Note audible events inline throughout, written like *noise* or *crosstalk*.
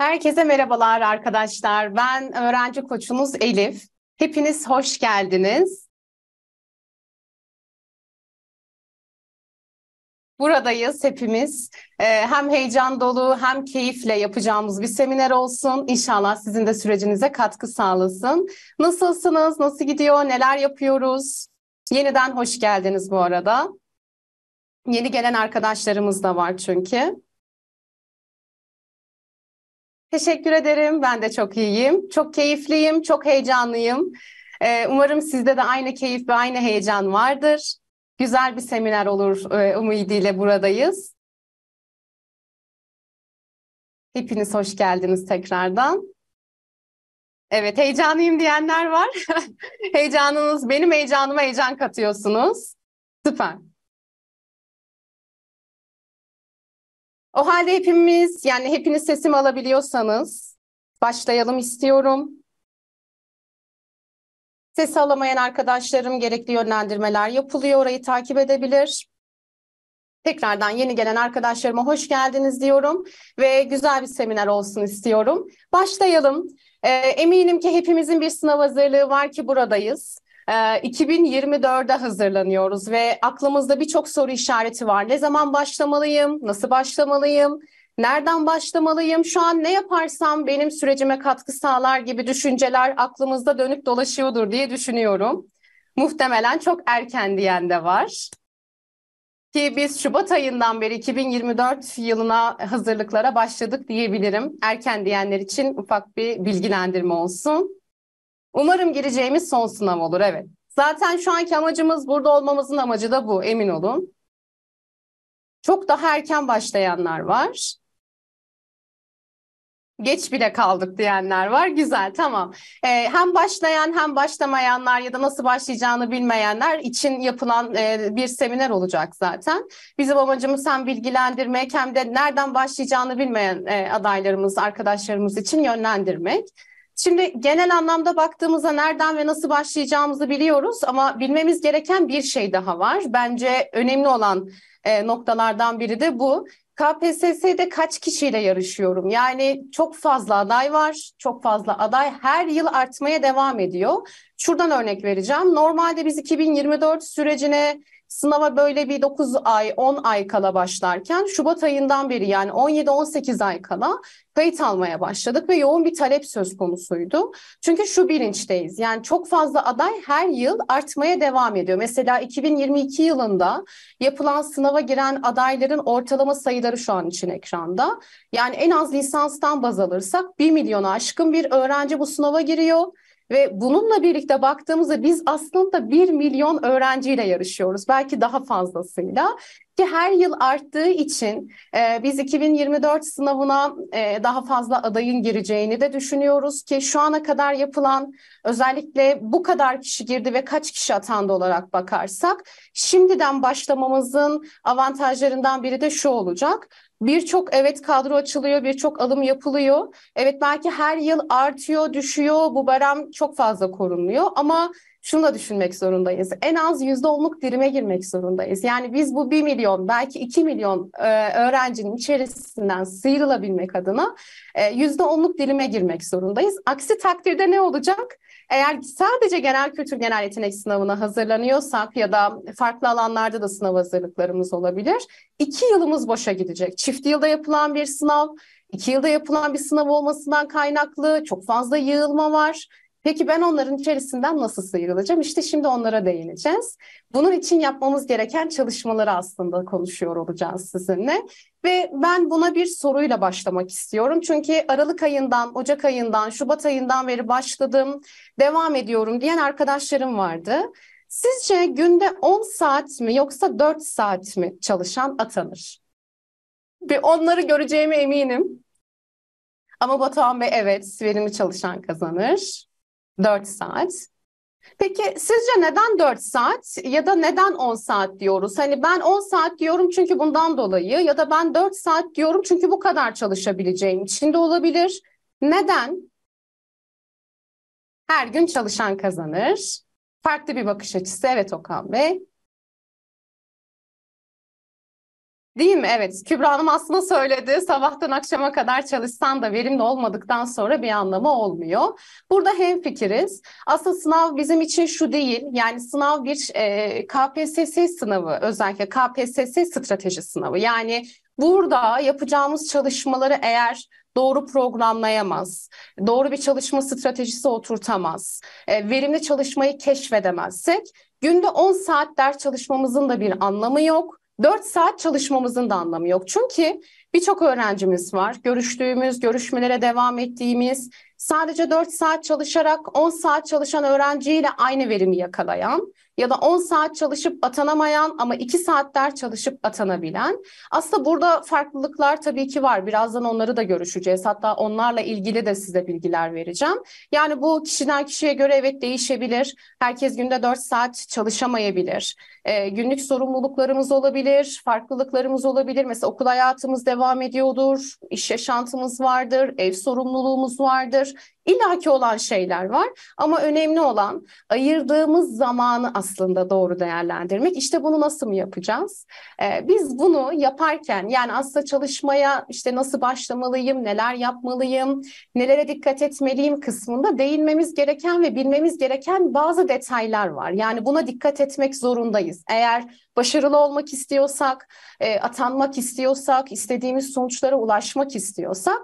Herkese merhabalar arkadaşlar. Ben öğrenci koçunuz Elif. Hepiniz hoş geldiniz. Buradayız hepimiz. Ee, hem heyecan dolu hem keyifle yapacağımız bir seminer olsun. İnşallah sizin de sürecinize katkı sağlasın. Nasılsınız? Nasıl gidiyor? Neler yapıyoruz? Yeniden hoş geldiniz bu arada. Yeni gelen arkadaşlarımız da var çünkü. Teşekkür ederim. Ben de çok iyiyim. Çok keyifliyim, çok heyecanlıyım. Ee, umarım sizde de aynı keyif ve aynı heyecan vardır. Güzel bir seminer olur e, umudiyle buradayız. Hepiniz hoş geldiniz tekrardan. Evet, heyecanlıyım diyenler var. *laughs* Heyecanınız, benim heyecanıma heyecan katıyorsunuz. Süper. O halde hepimiz yani hepiniz sesimi alabiliyorsanız başlayalım istiyorum. Ses alamayan arkadaşlarım gerekli yönlendirmeler yapılıyor. Orayı takip edebilir. Tekrardan yeni gelen arkadaşlarıma hoş geldiniz diyorum ve güzel bir seminer olsun istiyorum. Başlayalım. Ee, eminim ki hepimizin bir sınav hazırlığı var ki buradayız e, ee, 2024'e hazırlanıyoruz ve aklımızda birçok soru işareti var. Ne zaman başlamalıyım? Nasıl başlamalıyım? Nereden başlamalıyım? Şu an ne yaparsam benim sürecime katkı sağlar gibi düşünceler aklımızda dönüp dolaşıyordur diye düşünüyorum. Muhtemelen çok erken diyen de var. Ki biz Şubat ayından beri 2024 yılına hazırlıklara başladık diyebilirim. Erken diyenler için ufak bir bilgilendirme olsun. Umarım gireceğimiz son sınav olur evet. Zaten şu anki amacımız burada olmamızın amacı da bu emin olun. Çok daha erken başlayanlar var. Geç bile kaldık diyenler var. Güzel tamam. Ee, hem başlayan hem başlamayanlar ya da nasıl başlayacağını bilmeyenler için yapılan e, bir seminer olacak zaten. Bizim amacımız hem bilgilendirmek hem de nereden başlayacağını bilmeyen e, adaylarımız, arkadaşlarımız için yönlendirmek. Şimdi genel anlamda baktığımızda nereden ve nasıl başlayacağımızı biliyoruz ama bilmemiz gereken bir şey daha var. Bence önemli olan e, noktalardan biri de bu. KPSS'de kaç kişiyle yarışıyorum? Yani çok fazla aday var, çok fazla aday her yıl artmaya devam ediyor. Şuradan örnek vereceğim. Normalde biz 2024 sürecine Sınava böyle bir 9 ay, 10 ay kala başlarken Şubat ayından beri yani 17-18 ay kala kayıt almaya başladık ve yoğun bir talep söz konusuydu. Çünkü şu bilinçteyiz yani çok fazla aday her yıl artmaya devam ediyor. Mesela 2022 yılında yapılan sınava giren adayların ortalama sayıları şu an için ekranda. Yani en az lisanstan baz alırsak 1 milyona aşkın bir öğrenci bu sınava giriyor ve bununla birlikte baktığımızda biz aslında 1 milyon öğrenciyle yarışıyoruz. Belki daha fazlasıyla ki her yıl arttığı için e, biz 2024 sınavına e, daha fazla adayın gireceğini de düşünüyoruz ki şu ana kadar yapılan özellikle bu kadar kişi girdi ve kaç kişi atandı olarak bakarsak şimdiden başlamamızın avantajlarından biri de şu olacak birçok evet kadro açılıyor, birçok alım yapılıyor. Evet belki her yıl artıyor, düşüyor, bu barem çok fazla korunmuyor ama şunu da düşünmek zorundayız. En az yüzde onluk dirime girmek zorundayız. Yani biz bu bir milyon belki iki milyon e, öğrencinin içerisinden sıyrılabilmek adına e, yüzde onluk dilime girmek zorundayız. Aksi takdirde ne olacak? Eğer sadece genel kültür genel yetenek sınavına hazırlanıyorsak ya da farklı alanlarda da sınav hazırlıklarımız olabilir. İki yılımız boşa gidecek. Çift yılda yapılan bir sınav, iki yılda yapılan bir sınav olmasından kaynaklı çok fazla yığılma var. Peki ben onların içerisinden nasıl sıyrılacağım? İşte şimdi onlara değineceğiz. Bunun için yapmamız gereken çalışmaları aslında konuşuyor olacağız sizinle. Ve ben buna bir soruyla başlamak istiyorum. Çünkü Aralık ayından, Ocak ayından, Şubat ayından beri başladım, devam ediyorum diyen arkadaşlarım vardı. Sizce günde 10 saat mi yoksa 4 saat mi çalışan atanır? Bir onları göreceğime eminim. Ama Batuhan Bey evet verimli çalışan kazanır. 4 saat. Peki sizce neden 4 saat ya da neden 10 saat diyoruz? Hani ben 10 saat diyorum çünkü bundan dolayı ya da ben 4 saat diyorum çünkü bu kadar çalışabileceğim içinde olabilir. Neden? Her gün çalışan kazanır. Farklı bir bakış açısı evet Okan Bey. Değil mi? Evet. Kübra Hanım aslında söyledi. Sabahtan akşama kadar çalışsan da verimli olmadıktan sonra bir anlamı olmuyor. Burada hem fikiriz. Aslında sınav bizim için şu değil. Yani sınav bir e, KPSS sınavı. Özellikle KPSS strateji sınavı. Yani burada yapacağımız çalışmaları eğer doğru programlayamaz, doğru bir çalışma stratejisi oturtamaz, e, verimli çalışmayı keşfedemezsek günde 10 saat ders çalışmamızın da bir anlamı yok. 4 saat çalışmamızın da anlamı yok. Çünkü birçok öğrencimiz var. Görüştüğümüz, görüşmelere devam ettiğimiz, sadece 4 saat çalışarak 10 saat çalışan öğrenciyle aynı verimi yakalayan ya da 10 saat çalışıp atanamayan ama 2 saatler çalışıp atanabilen. Aslında burada farklılıklar tabii ki var. Birazdan onları da görüşeceğiz. Hatta onlarla ilgili de size bilgiler vereceğim. Yani bu kişiden kişiye göre evet değişebilir. Herkes günde 4 saat çalışamayabilir. Ee, günlük sorumluluklarımız olabilir, farklılıklarımız olabilir. Mesela okul hayatımız devam ediyordur, iş yaşantımız vardır, ev sorumluluğumuz vardır olabilir. olan şeyler var ama önemli olan ayırdığımız zamanı aslında doğru değerlendirmek. İşte bunu nasıl mı yapacağız? Ee, biz bunu yaparken yani aslında çalışmaya işte nasıl başlamalıyım, neler yapmalıyım, nelere dikkat etmeliyim kısmında değinmemiz gereken ve bilmemiz gereken bazı detaylar var. Yani buna dikkat etmek zorundayız. Eğer başarılı olmak istiyorsak, e, atanmak istiyorsak, istediğimiz sonuçlara ulaşmak istiyorsak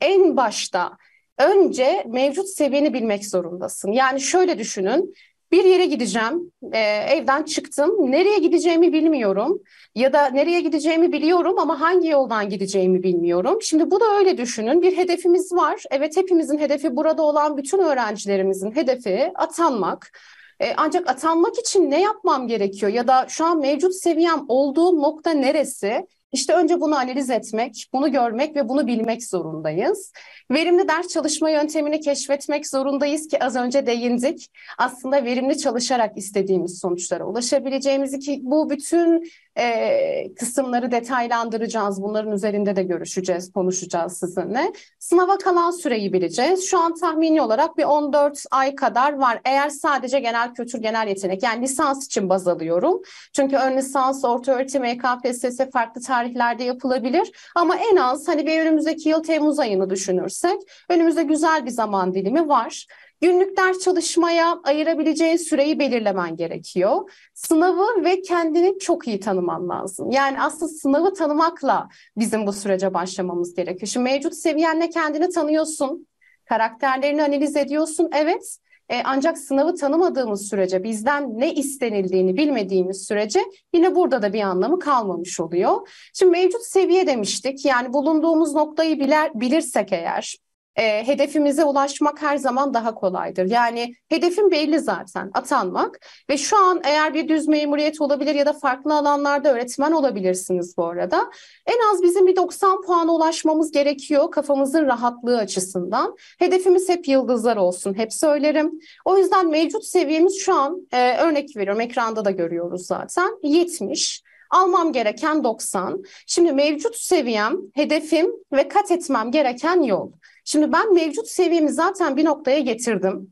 en başta önce mevcut seviyeni bilmek zorundasın. Yani şöyle düşünün. Bir yere gideceğim, e, evden çıktım, nereye gideceğimi bilmiyorum ya da nereye gideceğimi biliyorum ama hangi yoldan gideceğimi bilmiyorum. Şimdi bu da öyle düşünün, bir hedefimiz var. Evet hepimizin hedefi burada olan bütün öğrencilerimizin hedefi atanmak. E, ancak atanmak için ne yapmam gerekiyor ya da şu an mevcut seviyem olduğu nokta neresi? İşte önce bunu analiz etmek, bunu görmek ve bunu bilmek zorundayız. Verimli ders çalışma yöntemini keşfetmek zorundayız ki az önce değindik. Aslında verimli çalışarak istediğimiz sonuçlara ulaşabileceğimizi ki bu bütün e, kısımları detaylandıracağız. Bunların üzerinde de görüşeceğiz, konuşacağız sizinle. Sınava kalan süreyi bileceğiz. Şu an tahmini olarak bir 14 ay kadar var. Eğer sadece genel kültür, genel yetenek yani lisans için baz alıyorum. Çünkü ön lisans, orta öğretim, EKPSS farklı tarihlerde yapılabilir. Ama en az hani bir önümüzdeki yıl Temmuz ayını düşünürsek önümüzde güzel bir zaman dilimi var. Günlük ders çalışmaya ayırabileceğin süreyi belirlemen gerekiyor. Sınavı ve kendini çok iyi tanıman lazım. Yani aslında sınavı tanımakla bizim bu sürece başlamamız gerekiyor. Şimdi mevcut seviyenle kendini tanıyorsun, karakterlerini analiz ediyorsun, evet. E, ancak sınavı tanımadığımız sürece, bizden ne istenildiğini bilmediğimiz sürece yine burada da bir anlamı kalmamış oluyor. Şimdi mevcut seviye demiştik. Yani bulunduğumuz noktayı biler, bilirsek eğer, e, hedefimize ulaşmak her zaman daha kolaydır. Yani hedefim belli zaten atanmak ve şu an eğer bir düz memuriyet olabilir ya da farklı alanlarda öğretmen olabilirsiniz bu arada. En az bizim bir 90 puana ulaşmamız gerekiyor kafamızın rahatlığı açısından. Hedefimiz hep yıldızlar olsun hep söylerim. O yüzden mevcut seviyemiz şu an e, örnek veriyorum ekranda da görüyoruz zaten 70. Almam gereken 90. Şimdi mevcut seviyem, hedefim ve kat etmem gereken yol. Şimdi ben mevcut seviyemi zaten bir noktaya getirdim.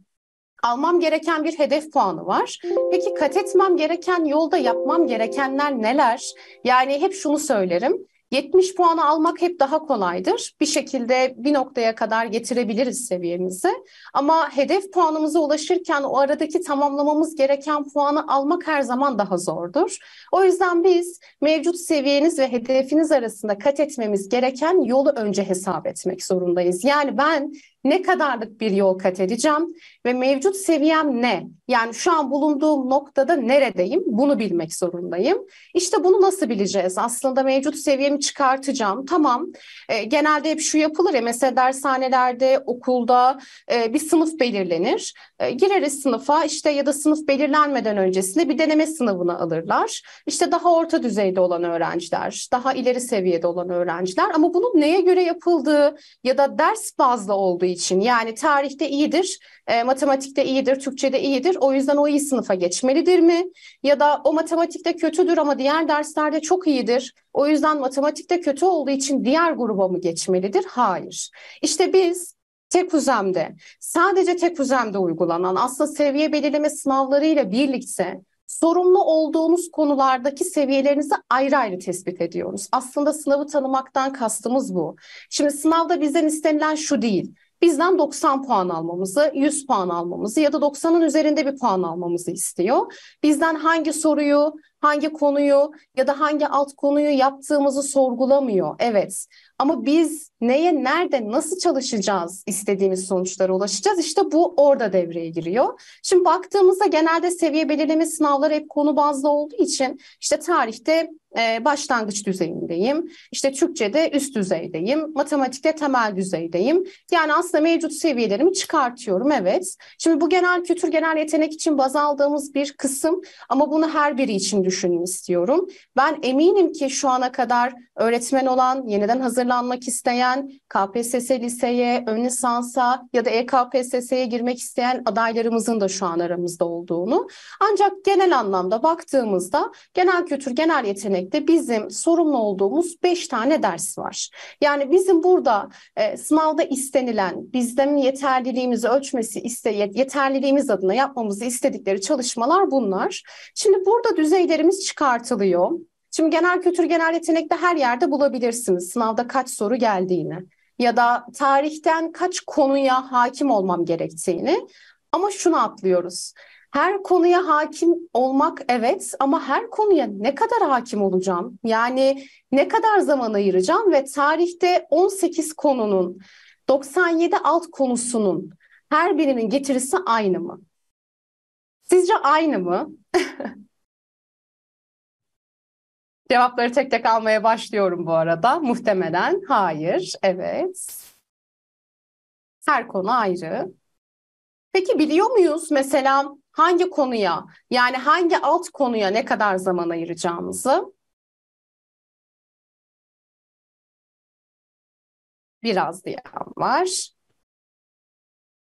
Almam gereken bir hedef puanı var. Peki kat etmem gereken yolda yapmam gerekenler neler? Yani hep şunu söylerim. 70 puanı almak hep daha kolaydır. Bir şekilde bir noktaya kadar getirebiliriz seviyemizi. Ama hedef puanımıza ulaşırken o aradaki tamamlamamız gereken puanı almak her zaman daha zordur. O yüzden biz mevcut seviyeniz ve hedefiniz arasında kat etmemiz gereken yolu önce hesap etmek zorundayız. Yani ben ne kadarlık bir yol kat edeceğim ve mevcut seviyem ne? Yani şu an bulunduğum noktada neredeyim? Bunu bilmek zorundayım. İşte bunu nasıl bileceğiz? Aslında mevcut seviyemi çıkartacağım. Tamam. E, genelde hep şu yapılır ya mesela dershanelerde, okulda e, bir sınıf belirlenir. E, gireriz sınıfa işte ya da sınıf belirlenmeden öncesinde bir deneme sınavını alırlar. İşte daha orta düzeyde olan öğrenciler, daha ileri seviyede olan öğrenciler ama bunun neye göre yapıldığı ya da ders bazlı olduğu için. Yani tarihte iyidir, e, matematikte iyidir, Türkçe'de iyidir. O yüzden o iyi sınıfa geçmelidir mi? Ya da o matematikte kötüdür ama diğer derslerde çok iyidir. O yüzden matematikte kötü olduğu için diğer gruba mı geçmelidir? Hayır. İşte biz tek uzemde, sadece tek uzemde uygulanan aslında seviye belirleme sınavlarıyla birlikte sorumlu olduğunuz konulardaki seviyelerinizi ayrı ayrı tespit ediyoruz. Aslında sınavı tanımaktan kastımız bu. Şimdi sınavda bizden istenilen şu değil bizden 90 puan almamızı, 100 puan almamızı ya da 90'ın üzerinde bir puan almamızı istiyor. Bizden hangi soruyu hangi konuyu ya da hangi alt konuyu yaptığımızı sorgulamıyor. Evet ama biz neye, nerede, nasıl çalışacağız istediğimiz sonuçlara ulaşacağız. İşte bu orada devreye giriyor. Şimdi baktığımızda genelde seviye belirleme sınavları hep konu bazlı olduğu için işte tarihte e, başlangıç düzeyindeyim, işte Türkçe'de üst düzeydeyim, matematikte temel düzeydeyim. Yani aslında mevcut seviyelerimi çıkartıyorum evet. Şimdi bu genel kültür, genel yetenek için baz aldığımız bir kısım ama bunu her biri için düşün düşünün istiyorum. Ben eminim ki şu ana kadar öğretmen olan, yeniden hazırlanmak isteyen, KPSS liseye, ön lisansa ya da EKPSS'ye girmek isteyen adaylarımızın da şu an aramızda olduğunu. Ancak genel anlamda baktığımızda genel kültür, genel yetenekte bizim sorumlu olduğumuz 5 tane ders var. Yani bizim burada e, sınavda istenilen, bizden yeterliliğimizi ölçmesi, iste, yeterliliğimiz adına yapmamızı istedikleri çalışmalar bunlar. Şimdi burada düzeylerimiz ödevlerimiz çıkartılıyor. Şimdi genel kültür genel yetenekte her yerde bulabilirsiniz sınavda kaç soru geldiğini ya da tarihten kaç konuya hakim olmam gerektiğini. Ama şunu atlıyoruz. Her konuya hakim olmak evet ama her konuya ne kadar hakim olacağım? Yani ne kadar zaman ayıracağım ve tarihte 18 konunun 97 alt konusunun her birinin getirisi aynı mı? Sizce aynı mı? *laughs* Cevapları tek tek almaya başlıyorum bu arada. Muhtemelen hayır, evet. Her konu ayrı. Peki biliyor muyuz mesela hangi konuya yani hangi alt konuya ne kadar zaman ayıracağımızı? Biraz diyen var.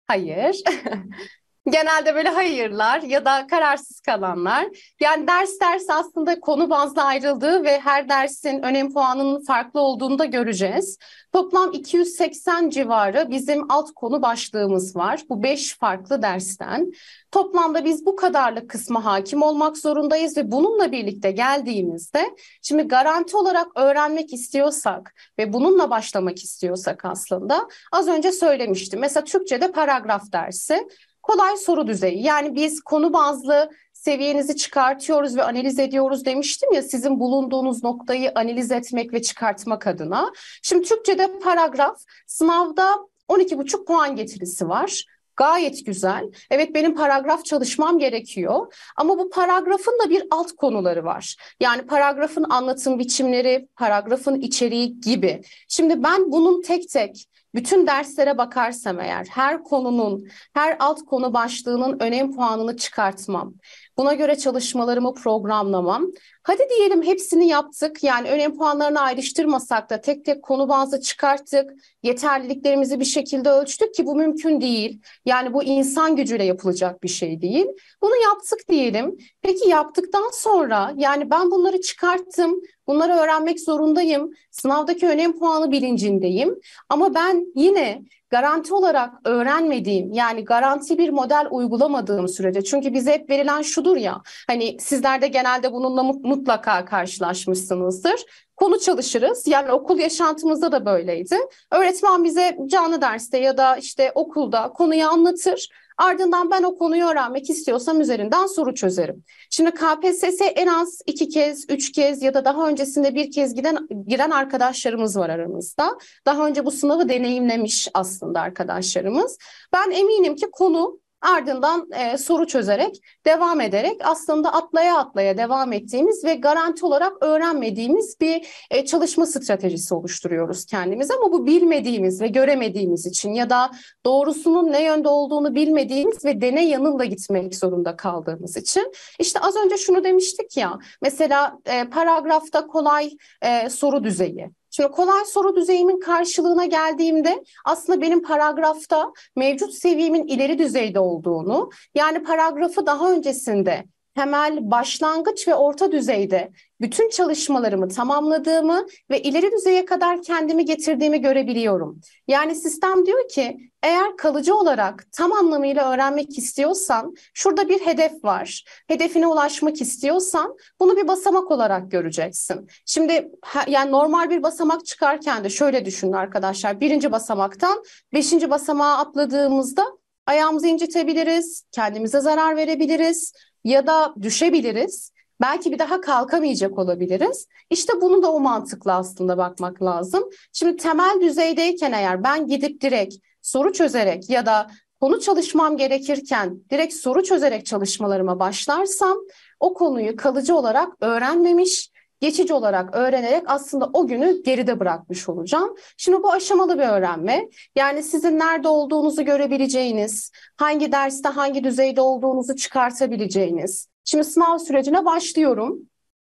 Hayır. *laughs* genelde böyle hayırlar ya da kararsız kalanlar. Yani ders ders aslında konu bazlı ayrıldığı ve her dersin önem puanının farklı olduğunu da göreceğiz. Toplam 280 civarı bizim alt konu başlığımız var. Bu 5 farklı dersten. Toplamda biz bu kadarlık kısma hakim olmak zorundayız ve bununla birlikte geldiğimizde şimdi garanti olarak öğrenmek istiyorsak ve bununla başlamak istiyorsak aslında az önce söylemiştim. Mesela Türkçe'de paragraf dersi kolay soru düzeyi. Yani biz konu bazlı seviyenizi çıkartıyoruz ve analiz ediyoruz demiştim ya sizin bulunduğunuz noktayı analiz etmek ve çıkartmak adına. Şimdi Türkçe'de paragraf sınavda 12,5 puan getirisi var. Gayet güzel. Evet benim paragraf çalışmam gerekiyor ama bu paragrafın da bir alt konuları var. Yani paragrafın anlatım biçimleri, paragrafın içeriği gibi. Şimdi ben bunun tek tek bütün derslere bakarsam eğer her konunun, her alt konu başlığının önem puanını çıkartmam Buna göre çalışmalarımı programlamam. Hadi diyelim hepsini yaptık. Yani önem puanlarını ayrıştırmasak da tek tek konu bazı çıkarttık. Yeterliliklerimizi bir şekilde ölçtük ki bu mümkün değil. Yani bu insan gücüyle yapılacak bir şey değil. Bunu yaptık diyelim. Peki yaptıktan sonra yani ben bunları çıkarttım. Bunları öğrenmek zorundayım. Sınavdaki önem puanı bilincindeyim. Ama ben yine garanti olarak öğrenmediğim yani garanti bir model uygulamadığım sürece çünkü bize hep verilen şudur ya hani sizler de genelde bununla mutlaka karşılaşmışsınızdır. Konu çalışırız. Yani okul yaşantımızda da böyleydi. Öğretmen bize canlı derste ya da işte okulda konuyu anlatır Ardından ben o konuyu öğrenmek istiyorsam üzerinden soru çözerim. Şimdi KPSS en az iki kez, üç kez ya da daha öncesinde bir kez giden giren arkadaşlarımız var aramızda. Daha önce bu sınavı deneyimlemiş aslında arkadaşlarımız. Ben eminim ki konu Ardından e, soru çözerek, devam ederek aslında atlaya atlaya devam ettiğimiz ve garanti olarak öğrenmediğimiz bir e, çalışma stratejisi oluşturuyoruz kendimiz. Ama bu bilmediğimiz ve göremediğimiz için ya da doğrusunun ne yönde olduğunu bilmediğimiz ve deney yanında gitmek zorunda kaldığımız için. işte az önce şunu demiştik ya, mesela e, paragrafta kolay e, soru düzeyi Şimdi kolay soru düzeyimin karşılığına geldiğimde aslında benim paragrafta mevcut seviyemin ileri düzeyde olduğunu, yani paragrafı daha öncesinde temel, başlangıç ve orta düzeyde bütün çalışmalarımı tamamladığımı ve ileri düzeye kadar kendimi getirdiğimi görebiliyorum. Yani sistem diyor ki eğer kalıcı olarak tam anlamıyla öğrenmek istiyorsan şurada bir hedef var. Hedefine ulaşmak istiyorsan bunu bir basamak olarak göreceksin. Şimdi yani normal bir basamak çıkarken de şöyle düşünün arkadaşlar. Birinci basamaktan beşinci basamağa atladığımızda ayağımızı incitebiliriz, kendimize zarar verebiliriz ya da düşebiliriz. Belki bir daha kalkamayacak olabiliriz. İşte bunu da o mantıkla aslında bakmak lazım. Şimdi temel düzeydeyken eğer ben gidip direkt soru çözerek ya da konu çalışmam gerekirken direkt soru çözerek çalışmalarıma başlarsam o konuyu kalıcı olarak öğrenmemiş geçici olarak öğrenerek aslında o günü geride bırakmış olacağım. Şimdi bu aşamalı bir öğrenme. Yani sizin nerede olduğunuzu görebileceğiniz, hangi derste hangi düzeyde olduğunuzu çıkartabileceğiniz. Şimdi sınav sürecine başlıyorum.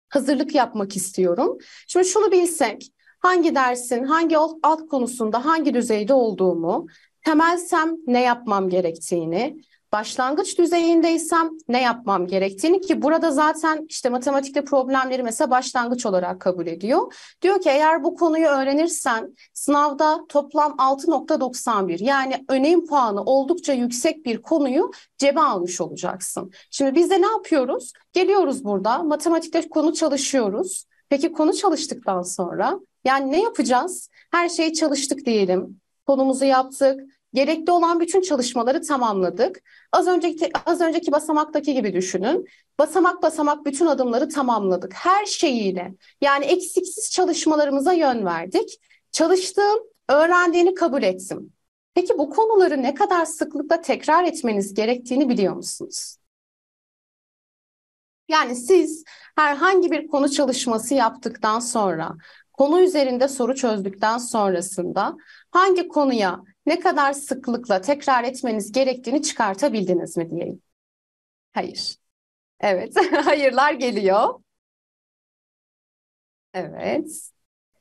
Hazırlık yapmak istiyorum. Şimdi şunu bilsek, hangi dersin, hangi alt konusunda, hangi düzeyde olduğumu, temelsem ne yapmam gerektiğini, Başlangıç düzeyindeysem ne yapmam gerektiğini ki burada zaten işte matematikte problemleri mesela başlangıç olarak kabul ediyor. Diyor ki eğer bu konuyu öğrenirsen sınavda toplam 6.91 yani önem puanı oldukça yüksek bir konuyu cebe almış olacaksın. Şimdi biz de ne yapıyoruz? Geliyoruz burada matematikte konu çalışıyoruz. Peki konu çalıştıktan sonra yani ne yapacağız? Her şeyi çalıştık diyelim. Konumuzu yaptık, gerekli olan bütün çalışmaları tamamladık. Az önceki az önceki basamaktaki gibi düşünün. Basamak basamak bütün adımları tamamladık. Her şeyiyle. Yani eksiksiz çalışmalarımıza yön verdik. Çalıştığım, öğrendiğini kabul ettim. Peki bu konuları ne kadar sıklıkla tekrar etmeniz gerektiğini biliyor musunuz? Yani siz herhangi bir konu çalışması yaptıktan sonra, konu üzerinde soru çözdükten sonrasında hangi konuya ne kadar sıklıkla tekrar etmeniz gerektiğini çıkartabildiniz mi diyeyim. Hayır. Evet, *laughs* hayırlar geliyor. Evet.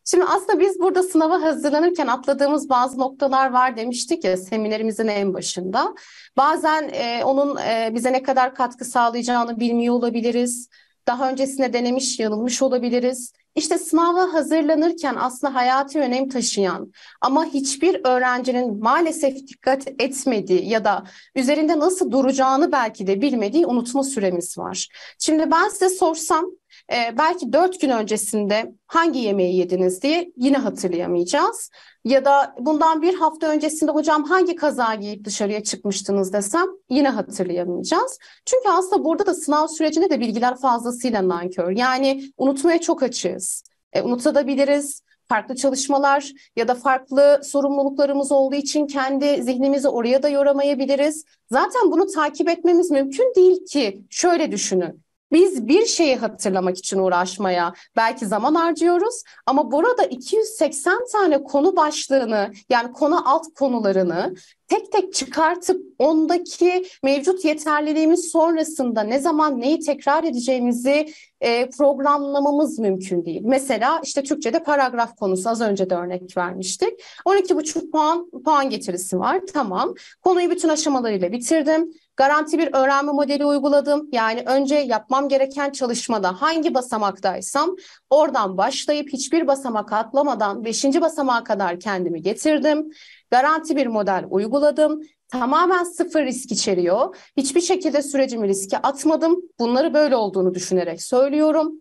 Şimdi aslında biz burada sınava hazırlanırken atladığımız bazı noktalar var demiştik ya seminerimizin en başında. Bazen e, onun e, bize ne kadar katkı sağlayacağını bilmiyor olabiliriz. Daha öncesinde denemiş, yanılmış olabiliriz. İşte sınava hazırlanırken aslında hayati önem taşıyan ama hiçbir öğrencinin maalesef dikkat etmediği ya da üzerinde nasıl duracağını belki de bilmediği unutma süremiz var. Şimdi ben size sorsam e, belki dört gün öncesinde hangi yemeği yediniz diye yine hatırlayamayacağız. Ya da bundan bir hafta öncesinde hocam hangi kaza giyip dışarıya çıkmıştınız desem yine hatırlayamayacağız. Çünkü aslında burada da sınav sürecinde de bilgiler fazlasıyla nankör. Yani unutmaya çok açığız. E, unutabiliriz, farklı çalışmalar ya da farklı sorumluluklarımız olduğu için kendi zihnimizi oraya da yoramayabiliriz. Zaten bunu takip etmemiz mümkün değil ki. Şöyle düşünün. Biz bir şeyi hatırlamak için uğraşmaya belki zaman harcıyoruz ama burada 280 tane konu başlığını yani konu alt konularını tek tek çıkartıp ondaki mevcut yeterliliğimiz sonrasında ne zaman neyi tekrar edeceğimizi e, programlamamız mümkün değil. Mesela işte Türkçe'de paragraf konusu az önce de örnek vermiştik. 12,5 puan puan getirisi var. Tamam. Konuyu bütün aşamalarıyla bitirdim. Garanti bir öğrenme modeli uyguladım. Yani önce yapmam gereken çalışmada hangi basamaktaysam Oradan başlayıp hiçbir basamak atlamadan 5. basamağa kadar kendimi getirdim. Garanti bir model uyguladım. Tamamen sıfır risk içeriyor. Hiçbir şekilde sürecimi riske atmadım. Bunları böyle olduğunu düşünerek söylüyorum.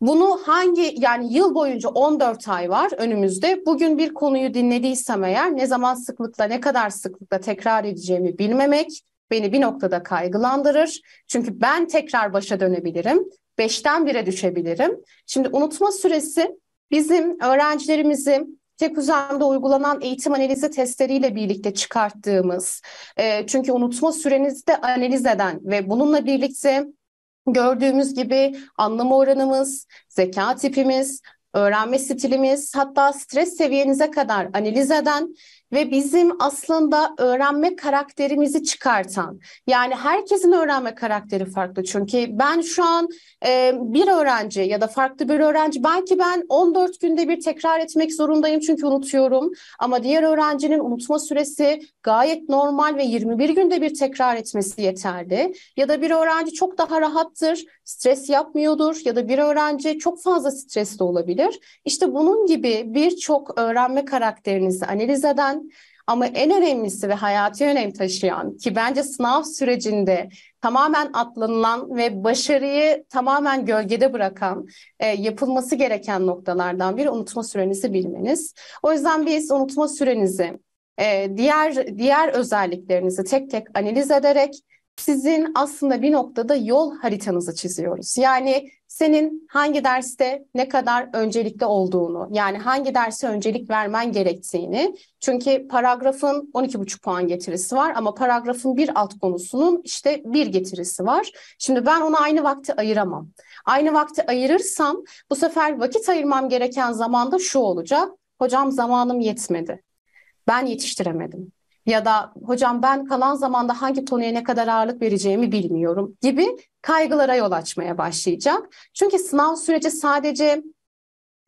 Bunu hangi yani yıl boyunca 14 ay var önümüzde. Bugün bir konuyu dinlediysem eğer ne zaman sıklıkla ne kadar sıklıkla tekrar edeceğimi bilmemek beni bir noktada kaygılandırır. Çünkü ben tekrar başa dönebilirim. 5'ten 1'e düşebilirim. Şimdi unutma süresi bizim öğrencilerimizi tek uzamda uygulanan eğitim analizi testleriyle birlikte çıkarttığımız, e, çünkü unutma sürenizi de analiz eden ve bununla birlikte gördüğümüz gibi anlama oranımız, zeka tipimiz, öğrenme stilimiz, hatta stres seviyenize kadar analiz eden ve bizim aslında öğrenme karakterimizi çıkartan yani herkesin öğrenme karakteri farklı çünkü ben şu an e, bir öğrenci ya da farklı bir öğrenci belki ben 14 günde bir tekrar etmek zorundayım çünkü unutuyorum ama diğer öğrencinin unutma süresi gayet normal ve 21 günde bir tekrar etmesi yeterli ya da bir öğrenci çok daha rahattır stres yapmıyordur ya da bir öğrenci çok fazla stresli olabilir. İşte bunun gibi birçok öğrenme karakterinizi analiz eden ama en önemlisi ve hayati önem taşıyan ki bence sınav sürecinde tamamen atlanılan ve başarıyı tamamen gölgede bırakan e, yapılması gereken noktalardan biri unutma sürenizi bilmeniz. O yüzden biz unutma sürenizi, e, diğer diğer özelliklerinizi tek tek analiz ederek sizin aslında bir noktada yol haritanızı çiziyoruz. Yani senin hangi derste ne kadar öncelikli olduğunu, yani hangi derse öncelik vermen gerektiğini. Çünkü paragrafın 12,5 puan getirisi var ama paragrafın bir alt konusunun işte bir getirisi var. Şimdi ben ona aynı vakti ayıramam. Aynı vakti ayırırsam bu sefer vakit ayırmam gereken zamanda şu olacak. Hocam zamanım yetmedi. Ben yetiştiremedim ya da hocam ben kalan zamanda hangi konuya ne kadar ağırlık vereceğimi bilmiyorum gibi kaygılara yol açmaya başlayacak. Çünkü sınav süreci sadece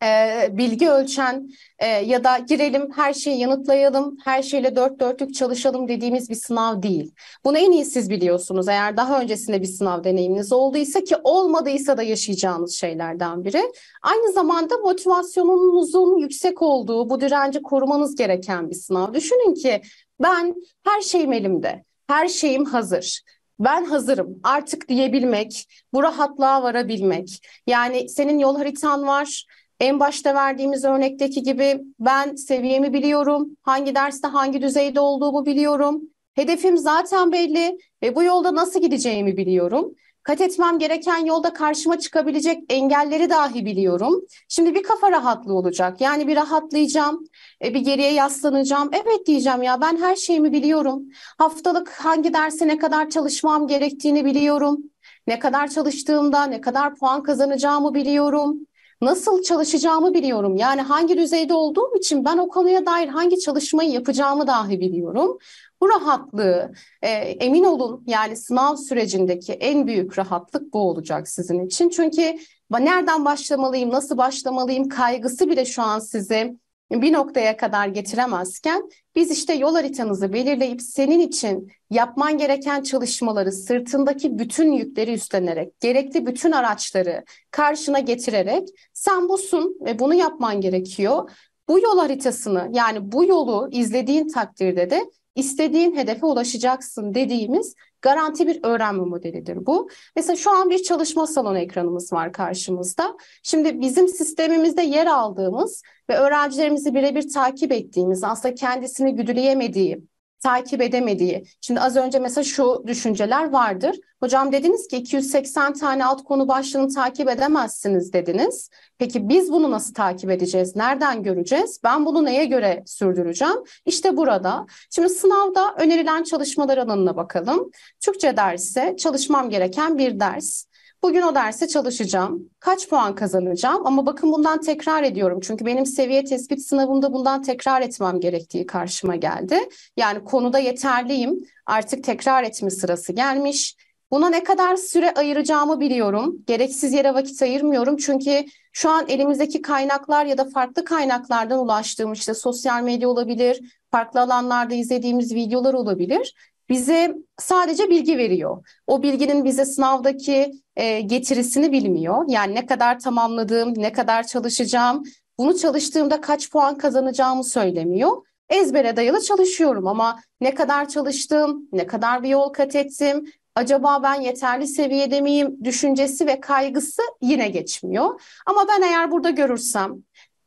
e, bilgi ölçen e, ya da girelim her şeyi yanıtlayalım, her şeyle dört dörtlük çalışalım dediğimiz bir sınav değil. Bunu en iyi siz biliyorsunuz eğer daha öncesinde bir sınav deneyiminiz olduysa ki olmadıysa da yaşayacağınız şeylerden biri. Aynı zamanda motivasyonunuzun yüksek olduğu, bu direnci korumanız gereken bir sınav. Düşünün ki ben her şeyim elimde, her şeyim hazır ben hazırım artık diyebilmek, bu rahatlığa varabilmek. Yani senin yol haritan var. En başta verdiğimiz örnekteki gibi ben seviyemi biliyorum. Hangi derste hangi düzeyde olduğumu biliyorum. Hedefim zaten belli ve bu yolda nasıl gideceğimi biliyorum kat etmem gereken yolda karşıma çıkabilecek engelleri dahi biliyorum. Şimdi bir kafa rahatlığı olacak. Yani bir rahatlayacağım, e, bir geriye yaslanacağım. Evet diyeceğim ya ben her şeyimi biliyorum. Haftalık hangi derse ne kadar çalışmam gerektiğini biliyorum. Ne kadar çalıştığımda ne kadar puan kazanacağımı biliyorum nasıl çalışacağımı biliyorum. Yani hangi düzeyde olduğum için ben o konuya dair hangi çalışmayı yapacağımı dahi biliyorum. Bu rahatlığı e, emin olun yani sınav sürecindeki en büyük rahatlık bu olacak sizin için. Çünkü nereden başlamalıyım, nasıl başlamalıyım kaygısı bile şu an sizi bir noktaya kadar getiremezken biz işte yol haritanızı belirleyip senin için yapman gereken çalışmaları sırtındaki bütün yükleri üstlenerek, gerekli bütün araçları karşına getirerek sen busun ve bunu yapman gerekiyor. Bu yol haritasını yani bu yolu izlediğin takdirde de istediğin hedefe ulaşacaksın dediğimiz garanti bir öğrenme modelidir bu. Mesela şu an bir çalışma salonu ekranımız var karşımızda. Şimdi bizim sistemimizde yer aldığımız ve öğrencilerimizi birebir takip ettiğimiz, aslında kendisini güdüleyemediği, takip edemediği. Şimdi az önce mesela şu düşünceler vardır. Hocam dediniz ki 280 tane alt konu başlığını takip edemezsiniz dediniz. Peki biz bunu nasıl takip edeceğiz? Nereden göreceğiz? Ben bunu neye göre sürdüreceğim? İşte burada. Şimdi sınavda önerilen çalışmalar alanına bakalım. Türkçe dersi çalışmam gereken bir ders. Bugün o derse çalışacağım. Kaç puan kazanacağım? Ama bakın bundan tekrar ediyorum. Çünkü benim seviye tespit sınavımda bundan tekrar etmem gerektiği karşıma geldi. Yani konuda yeterliyim. Artık tekrar etme sırası gelmiş. Buna ne kadar süre ayıracağımı biliyorum. Gereksiz yere vakit ayırmıyorum. Çünkü şu an elimizdeki kaynaklar ya da farklı kaynaklardan ulaştığım işte sosyal medya olabilir, farklı alanlarda izlediğimiz videolar olabilir bize sadece bilgi veriyor. O bilginin bize sınavdaki e, getirisini bilmiyor. Yani ne kadar tamamladığım, ne kadar çalışacağım, bunu çalıştığımda kaç puan kazanacağımı söylemiyor. Ezbere dayalı çalışıyorum ama ne kadar çalıştım, ne kadar bir yol kat ettim, acaba ben yeterli seviyede miyim düşüncesi ve kaygısı yine geçmiyor. Ama ben eğer burada görürsem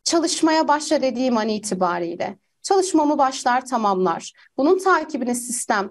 çalışmaya başla dediğim an itibariyle çalışmamı başlar tamamlar. Bunun takibini sistem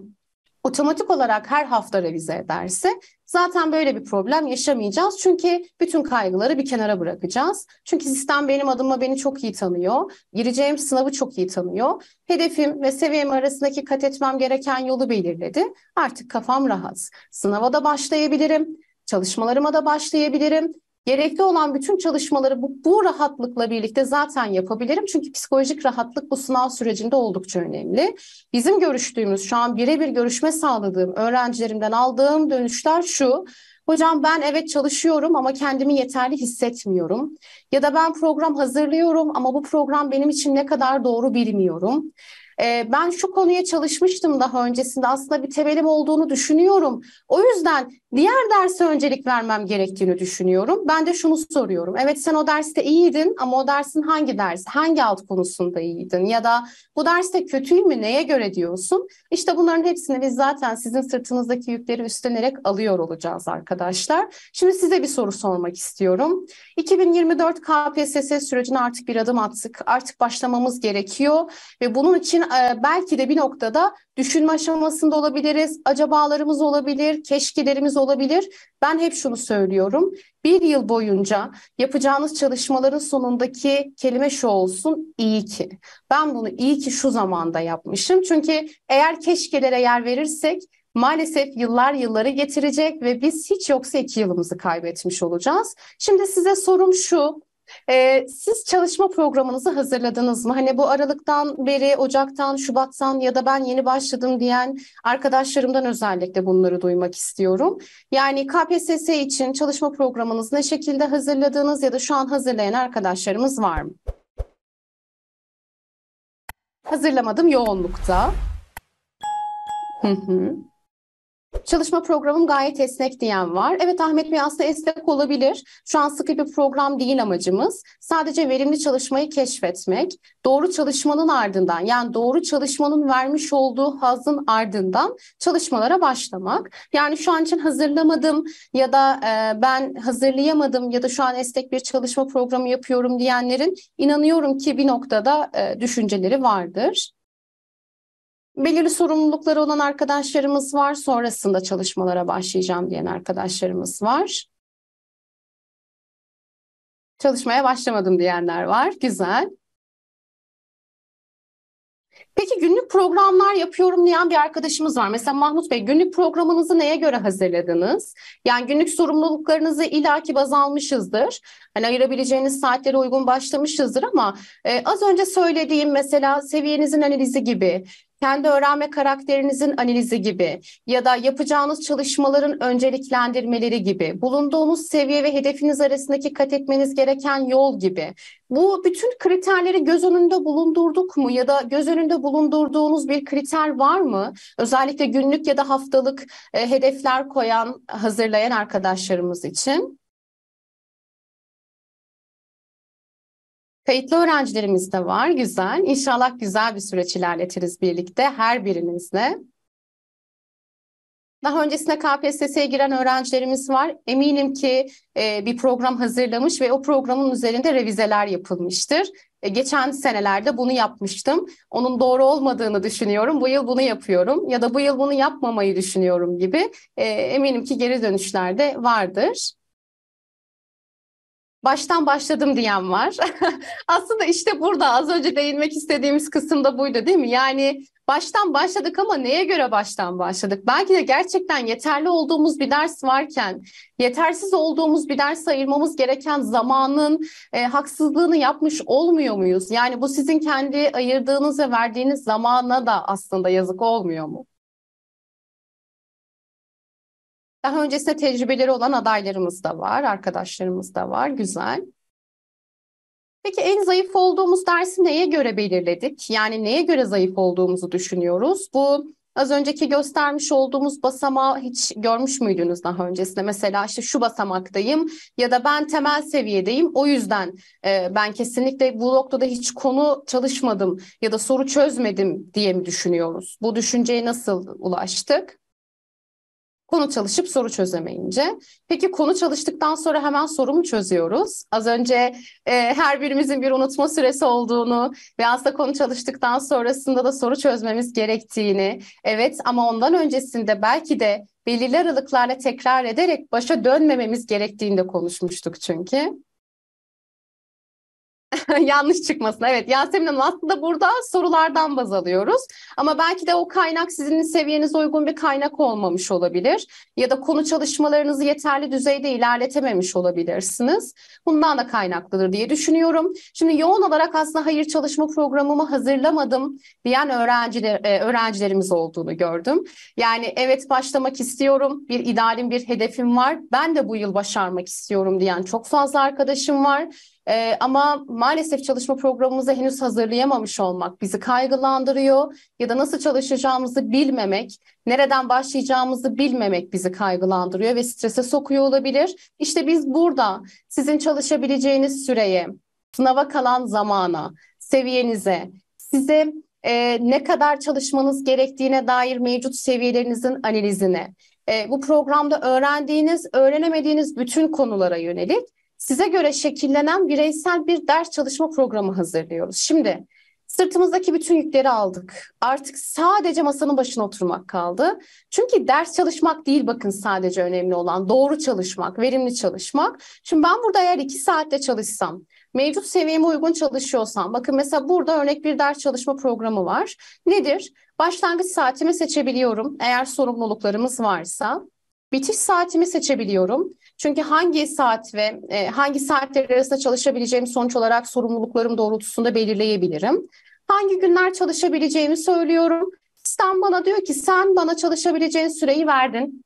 otomatik olarak her hafta revize ederse zaten böyle bir problem yaşamayacağız. Çünkü bütün kaygıları bir kenara bırakacağız. Çünkü sistem benim adıma beni çok iyi tanıyor. Gireceğim sınavı çok iyi tanıyor. Hedefim ve seviyem arasındaki kat etmem gereken yolu belirledi. Artık kafam rahat. Sınava da başlayabilirim çalışmalarıma da başlayabilirim. Gerekli olan bütün çalışmaları bu, bu rahatlıkla birlikte zaten yapabilirim. Çünkü psikolojik rahatlık bu sınav sürecinde oldukça önemli. Bizim görüştüğümüz, şu an birebir görüşme sağladığım, öğrencilerimden aldığım dönüşler şu. Hocam ben evet çalışıyorum ama kendimi yeterli hissetmiyorum. Ya da ben program hazırlıyorum ama bu program benim için ne kadar doğru bilmiyorum. Ee, ben şu konuya çalışmıştım daha öncesinde aslında bir temelim olduğunu düşünüyorum. O yüzden diğer derse öncelik vermem gerektiğini düşünüyorum. Ben de şunu soruyorum. Evet sen o derste iyiydin ama o dersin hangi ders, hangi alt konusunda iyiydin? Ya da bu derste kötüyüm mü, neye göre diyorsun? İşte bunların hepsini biz zaten sizin sırtınızdaki yükleri üstlenerek alıyor olacağız arkadaşlar. Şimdi size bir soru sormak istiyorum. 2024 KPSS sürecine artık bir adım attık. Artık başlamamız gerekiyor ve bunun için Bugün e, belki de bir noktada düşünme aşamasında olabiliriz, acabalarımız olabilir, keşkelerimiz olabilir. Ben hep şunu söylüyorum. Bir yıl boyunca yapacağınız çalışmaların sonundaki kelime şu olsun, iyi ki. Ben bunu iyi ki şu zamanda yapmışım. Çünkü eğer keşkelere yer verirsek maalesef yıllar yılları getirecek ve biz hiç yoksa iki yılımızı kaybetmiş olacağız. Şimdi size sorum şu, ee, siz çalışma programınızı hazırladınız mı? Hani bu Aralık'tan beri, Ocak'tan, Şubat'tan ya da ben yeni başladım diyen arkadaşlarımdan özellikle bunları duymak istiyorum. Yani KPSS için çalışma programınızı ne şekilde hazırladınız ya da şu an hazırlayan arkadaşlarımız var mı? Hazırlamadım yoğunlukta. Hı hı. Çalışma programım gayet esnek diyen var. Evet Ahmet Bey aslında esnek olabilir. Şu an sıkı bir program değil amacımız. Sadece verimli çalışmayı keşfetmek, doğru çalışmanın ardından yani doğru çalışmanın vermiş olduğu hazın ardından çalışmalara başlamak. Yani şu an için hazırlamadım ya da e, ben hazırlayamadım ya da şu an esnek bir çalışma programı yapıyorum diyenlerin inanıyorum ki bir noktada e, düşünceleri vardır. Belirli sorumlulukları olan arkadaşlarımız var. Sonrasında çalışmalara başlayacağım diyen arkadaşlarımız var. Çalışmaya başlamadım diyenler var. Güzel. Peki günlük programlar yapıyorum diyen bir arkadaşımız var. Mesela Mahmut Bey günlük programınızı neye göre hazırladınız? Yani günlük sorumluluklarınızı ilaki baz almışızdır. Hani ayırabileceğiniz saatlere uygun başlamışızdır ama e, az önce söylediğim mesela seviyenizin analizi gibi kendi öğrenme karakterinizin analizi gibi ya da yapacağınız çalışmaların önceliklendirmeleri gibi, bulunduğunuz seviye ve hedefiniz arasındaki kat etmeniz gereken yol gibi. Bu bütün kriterleri göz önünde bulundurduk mu ya da göz önünde bulundurduğunuz bir kriter var mı? Özellikle günlük ya da haftalık e, hedefler koyan, hazırlayan arkadaşlarımız için. Kayıtlı öğrencilerimiz de var. Güzel. İnşallah güzel bir süreç ilerletiriz birlikte her birinizle. Daha öncesinde KPSS'ye giren öğrencilerimiz var. Eminim ki e, bir program hazırlamış ve o programın üzerinde revizeler yapılmıştır. E, geçen senelerde bunu yapmıştım. Onun doğru olmadığını düşünüyorum. Bu yıl bunu yapıyorum ya da bu yıl bunu yapmamayı düşünüyorum gibi. E, eminim ki geri dönüşler de vardır baştan başladım diyen var. *laughs* Aslında işte burada az önce değinmek istediğimiz kısımda buydu değil mi? Yani baştan başladık ama neye göre baştan başladık? Belki de gerçekten yeterli olduğumuz bir ders varken yetersiz olduğumuz bir ders ayırmamız gereken zamanın e, haksızlığını yapmış olmuyor muyuz? Yani bu sizin kendi ayırdığınız ve verdiğiniz zamana da aslında yazık olmuyor mu? Daha öncesinde tecrübeleri olan adaylarımız da var, arkadaşlarımız da var. Güzel. Peki en zayıf olduğumuz dersi neye göre belirledik? Yani neye göre zayıf olduğumuzu düşünüyoruz? Bu az önceki göstermiş olduğumuz basamağı hiç görmüş müydünüz daha öncesinde? Mesela işte şu basamaktayım ya da ben temel seviyedeyim. O yüzden e, ben kesinlikle bu noktada hiç konu çalışmadım ya da soru çözmedim diye mi düşünüyoruz? Bu düşünceye nasıl ulaştık? Konu çalışıp soru çözemeyince. Peki konu çalıştıktan sonra hemen soru mu çözüyoruz? Az önce e, her birimizin bir unutma süresi olduğunu ve aslında konu çalıştıktan sonrasında da soru çözmemiz gerektiğini, evet ama ondan öncesinde belki de belirli aralıklarla tekrar ederek başa dönmememiz gerektiğini de konuşmuştuk çünkü. *laughs* Yanlış çıkmasın. Evet Yasemin Hanım aslında burada sorulardan baz alıyoruz. Ama belki de o kaynak sizin seviyenize uygun bir kaynak olmamış olabilir. Ya da konu çalışmalarınızı yeterli düzeyde ilerletememiş olabilirsiniz. Bundan da kaynaklıdır diye düşünüyorum. Şimdi yoğun olarak aslında hayır çalışma programımı hazırlamadım diyen öğrenciler, e, öğrencilerimiz olduğunu gördüm. Yani evet başlamak istiyorum. Bir idealim bir hedefim var. Ben de bu yıl başarmak istiyorum diyen çok fazla arkadaşım var e, ama maalesef çalışma programımızı henüz hazırlayamamış olmak bizi kaygılandırıyor ya da nasıl çalışacağımızı bilmemek, nereden başlayacağımızı bilmemek bizi kaygılandırıyor ve strese sokuyor olabilir. İşte biz burada sizin çalışabileceğiniz süreye, sınava kalan zamana, seviyenize, size e, ne kadar çalışmanız gerektiğine dair mevcut seviyelerinizin analizine, e, bu programda öğrendiğiniz, öğrenemediğiniz bütün konulara yönelik size göre şekillenen bireysel bir ders çalışma programı hazırlıyoruz. Şimdi Sırtımızdaki bütün yükleri aldık. Artık sadece masanın başına oturmak kaldı. Çünkü ders çalışmak değil bakın sadece önemli olan. Doğru çalışmak, verimli çalışmak. Şimdi ben burada eğer iki saatte çalışsam, mevcut seviyeme uygun çalışıyorsam, bakın mesela burada örnek bir ders çalışma programı var. Nedir? Başlangıç saatimi seçebiliyorum eğer sorumluluklarımız varsa. Bitiş saatimi seçebiliyorum. Çünkü hangi saat ve e, hangi saatler arasında çalışabileceğimi sonuç olarak sorumluluklarım doğrultusunda belirleyebilirim. Hangi günler çalışabileceğimi söylüyorum. Sistem bana diyor ki sen bana çalışabileceğin süreyi verdin.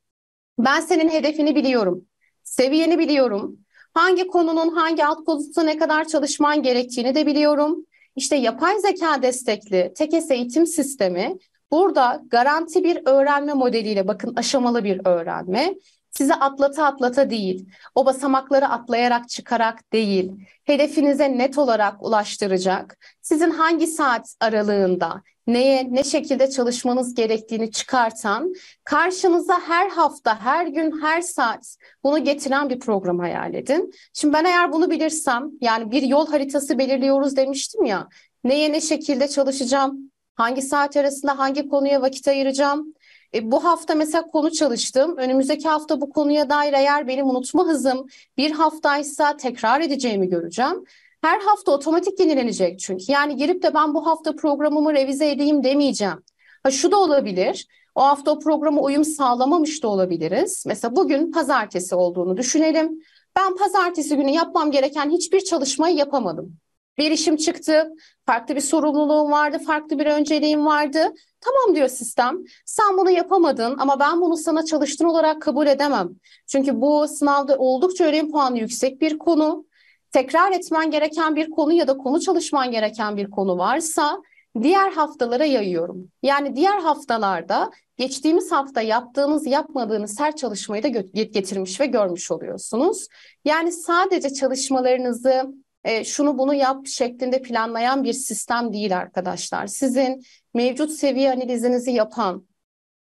Ben senin hedefini biliyorum. Seviyeni biliyorum. Hangi konunun hangi alt konusunda ne kadar çalışman gerektiğini de biliyorum. İşte yapay zeka destekli tekes eğitim sistemi burada garanti bir öğrenme modeliyle bakın aşamalı bir öğrenme Size atlata atlata değil, o basamakları atlayarak çıkarak değil, hedefinize net olarak ulaştıracak, sizin hangi saat aralığında neye ne şekilde çalışmanız gerektiğini çıkartan, karşınıza her hafta, her gün, her saat bunu getiren bir program hayal edin. Şimdi ben eğer bunu bilirsem, yani bir yol haritası belirliyoruz demiştim ya, neye ne şekilde çalışacağım, hangi saat arasında hangi konuya vakit ayıracağım, e, bu hafta mesela konu çalıştım. Önümüzdeki hafta bu konuya dair eğer benim unutma hızım bir haftaysa tekrar edeceğimi göreceğim. Her hafta otomatik yenilenecek çünkü. Yani girip de ben bu hafta programımı revize edeyim demeyeceğim. Ha şu da olabilir. O hafta o programa uyum sağlamamış da olabiliriz. Mesela bugün pazartesi olduğunu düşünelim. Ben pazartesi günü yapmam gereken hiçbir çalışmayı yapamadım bir işim çıktı, farklı bir sorumluluğum vardı, farklı bir önceliğim vardı. Tamam diyor sistem, sen bunu yapamadın ama ben bunu sana çalıştığın olarak kabul edemem. Çünkü bu sınavda oldukça öğrenim puanı yüksek bir konu. Tekrar etmen gereken bir konu ya da konu çalışman gereken bir konu varsa diğer haftalara yayıyorum. Yani diğer haftalarda geçtiğimiz hafta yaptığınız yapmadığınız her çalışmayı da getirmiş ve görmüş oluyorsunuz. Yani sadece çalışmalarınızı e, şunu bunu yap şeklinde planlayan bir sistem değil arkadaşlar. Sizin mevcut seviye analizinizi yapan,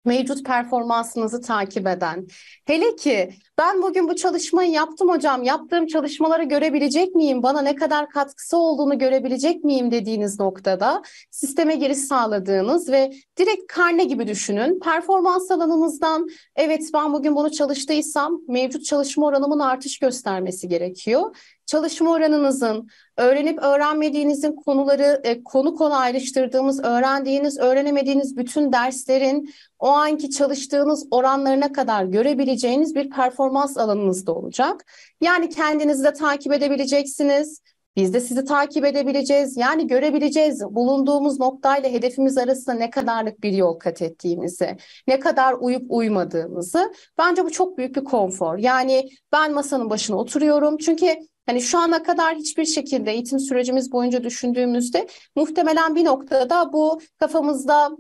mevcut performansınızı takip eden. Hele ki ben bugün bu çalışmayı yaptım hocam, yaptığım çalışmaları görebilecek miyim, bana ne kadar katkısı olduğunu görebilecek miyim dediğiniz noktada sisteme giriş sağladığınız ve direkt karne gibi düşünün. Performans alanınızdan evet ben bugün bunu çalıştıysam mevcut çalışma oranımın artış göstermesi gerekiyor çalışma oranınızın, öğrenip öğrenmediğinizin konuları e, konu konu ayrıştırdığımız, öğrendiğiniz, öğrenemediğiniz bütün derslerin o anki çalıştığınız oranlarına kadar görebileceğiniz bir performans alanınızda olacak. Yani kendinizi de takip edebileceksiniz. Biz de sizi takip edebileceğiz. Yani görebileceğiz bulunduğumuz noktayla hedefimiz arasında ne kadarlık bir yol kat ettiğimizi, ne kadar uyup uymadığımızı. Bence bu çok büyük bir konfor. Yani ben masanın başına oturuyorum. Çünkü Hani şu ana kadar hiçbir şekilde eğitim sürecimiz boyunca düşündüğümüzde muhtemelen bir noktada bu kafamızda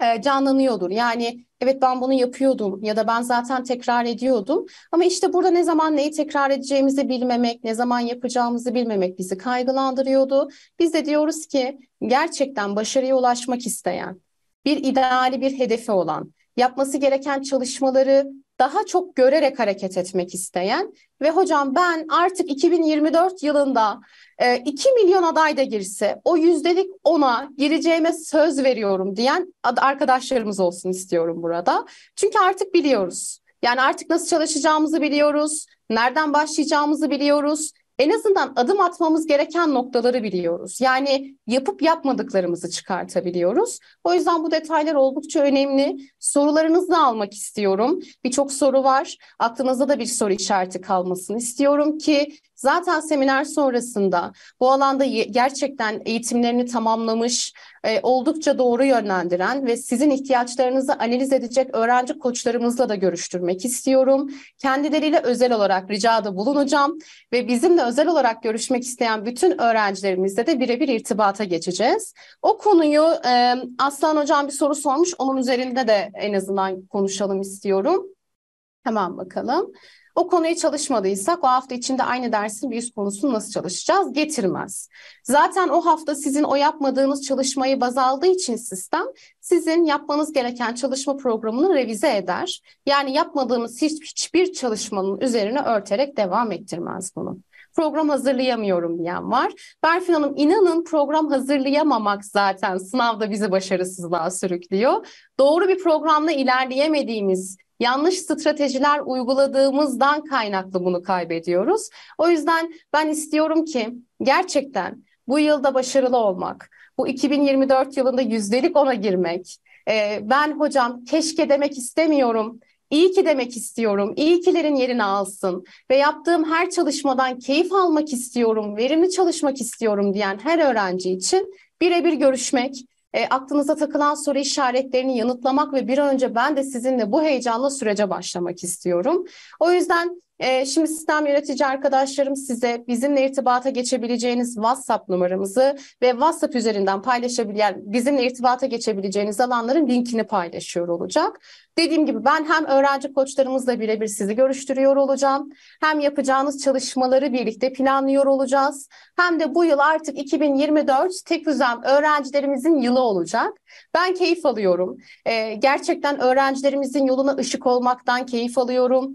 e, canlanıyordur. Yani evet ben bunu yapıyordum ya da ben zaten tekrar ediyordum. Ama işte burada ne zaman neyi tekrar edeceğimizi bilmemek, ne zaman yapacağımızı bilmemek bizi kaygılandırıyordu. Biz de diyoruz ki gerçekten başarıya ulaşmak isteyen, bir ideali bir hedefi olan, yapması gereken çalışmaları daha çok görerek hareket etmek isteyen ve hocam ben artık 2024 yılında 2 e, milyon aday da girse o yüzdelik ona gireceğime söz veriyorum diyen arkadaşlarımız olsun istiyorum burada. Çünkü artık biliyoruz. Yani artık nasıl çalışacağımızı biliyoruz, nereden başlayacağımızı biliyoruz, en azından adım atmamız gereken noktaları biliyoruz. Yani yapıp yapmadıklarımızı çıkartabiliyoruz. O yüzden bu detaylar oldukça önemli. Sorularınızı da almak istiyorum. Birçok soru var. Aklınızda da bir soru işareti kalmasını istiyorum ki Zaten seminer sonrasında bu alanda gerçekten eğitimlerini tamamlamış, e, oldukça doğru yönlendiren ve sizin ihtiyaçlarınızı analiz edecek öğrenci koçlarımızla da görüştürmek istiyorum. Kendileriyle özel olarak ricada bulunacağım ve bizimle özel olarak görüşmek isteyen bütün öğrencilerimizle de birebir irtibata geçeceğiz. O konuyu e, Aslan Hocam bir soru sormuş, onun üzerinde de en azından konuşalım istiyorum. Hemen bakalım. O konuyu çalışmadıysak o hafta içinde aynı dersin bir üst konusunu nasıl çalışacağız? Getirmez. Zaten o hafta sizin o yapmadığınız çalışmayı baz aldığı için sistem sizin yapmanız gereken çalışma programını revize eder. Yani yapmadığımız hiç, hiçbir çalışmanın üzerine örterek devam ettirmez bunu program hazırlayamıyorum diyen var. Berfin Hanım inanın program hazırlayamamak zaten sınavda bizi başarısızlığa sürüklüyor. Doğru bir programla ilerleyemediğimiz yanlış stratejiler uyguladığımızdan kaynaklı bunu kaybediyoruz. O yüzden ben istiyorum ki gerçekten bu yılda başarılı olmak, bu 2024 yılında yüzdelik ona girmek, e, ben hocam keşke demek istemiyorum, iyi ki demek istiyorum, iyi kilerin yerini alsın ve yaptığım her çalışmadan keyif almak istiyorum, verimli çalışmak istiyorum diyen her öğrenci için birebir görüşmek, e, aklınıza takılan soru işaretlerini yanıtlamak ve bir an önce ben de sizinle bu heyecanlı sürece başlamak istiyorum. O yüzden ee, şimdi sistem yönetici arkadaşlarım size bizimle irtibata geçebileceğiniz WhatsApp numaramızı ve WhatsApp üzerinden paylaşabilen, bizimle irtibata geçebileceğiniz alanların linkini paylaşıyor olacak. Dediğim gibi ben hem öğrenci koçlarımızla birebir sizi görüştürüyor olacağım, hem yapacağınız çalışmaları birlikte planlıyor olacağız, hem de bu yıl artık 2024 Teküzem öğrencilerimizin yılı olacak. Ben keyif alıyorum. Ee, gerçekten öğrencilerimizin yoluna ışık olmaktan keyif alıyorum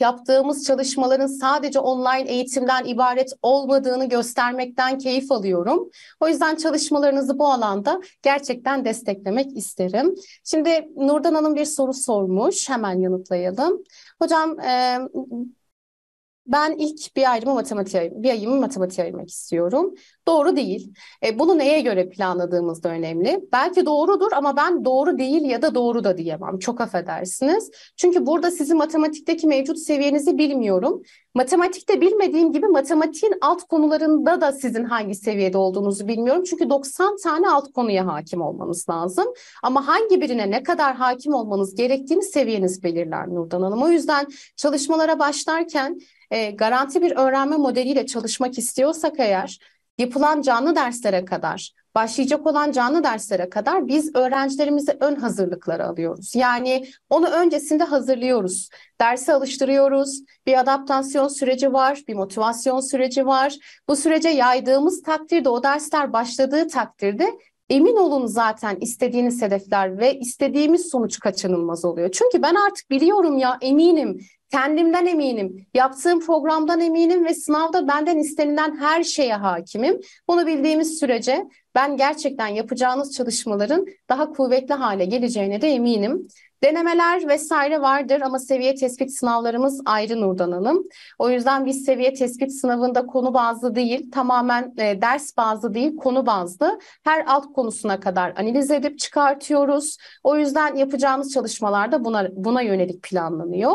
yaptığımız çalışmaların sadece online eğitimden ibaret olmadığını göstermekten keyif alıyorum. O yüzden çalışmalarınızı bu alanda gerçekten desteklemek isterim. Şimdi Nurdan Hanım bir soru sormuş. Hemen yanıtlayalım. Hocam ben ilk bir ayrımı matematiğe, bir ayımı matematiğe ayırmak istiyorum. Doğru değil. E, bunu neye göre planladığımız da önemli. Belki doğrudur ama ben doğru değil ya da doğru da diyemem. Çok affedersiniz. Çünkü burada sizi matematikteki mevcut seviyenizi bilmiyorum. Matematikte bilmediğim gibi matematiğin alt konularında da sizin hangi seviyede olduğunuzu bilmiyorum. Çünkü 90 tane alt konuya hakim olmanız lazım. Ama hangi birine ne kadar hakim olmanız gerektiğini seviyeniz belirler Nurdan Hanım. O yüzden çalışmalara başlarken e, garanti bir öğrenme modeliyle çalışmak istiyorsak eğer yapılan canlı derslere kadar, başlayacak olan canlı derslere kadar biz öğrencilerimize ön hazırlıkları alıyoruz. Yani onu öncesinde hazırlıyoruz. dersi alıştırıyoruz. Bir adaptasyon süreci var, bir motivasyon süreci var. Bu sürece yaydığımız takdirde, o dersler başladığı takdirde emin olun zaten istediğiniz hedefler ve istediğimiz sonuç kaçınılmaz oluyor. Çünkü ben artık biliyorum ya eminim kendimden eminim, yaptığım programdan eminim ve sınavda benden istenilen her şeye hakimim. Bunu bildiğimiz sürece ben gerçekten yapacağınız çalışmaların daha kuvvetli hale geleceğine de eminim. Denemeler vesaire vardır ama seviye tespit sınavlarımız ayrı Nurdan Hanım. O yüzden biz seviye tespit sınavında konu bazlı değil, tamamen e, ders bazlı değil, konu bazlı. Her alt konusuna kadar analiz edip çıkartıyoruz. O yüzden yapacağımız çalışmalarda buna buna yönelik planlanıyor.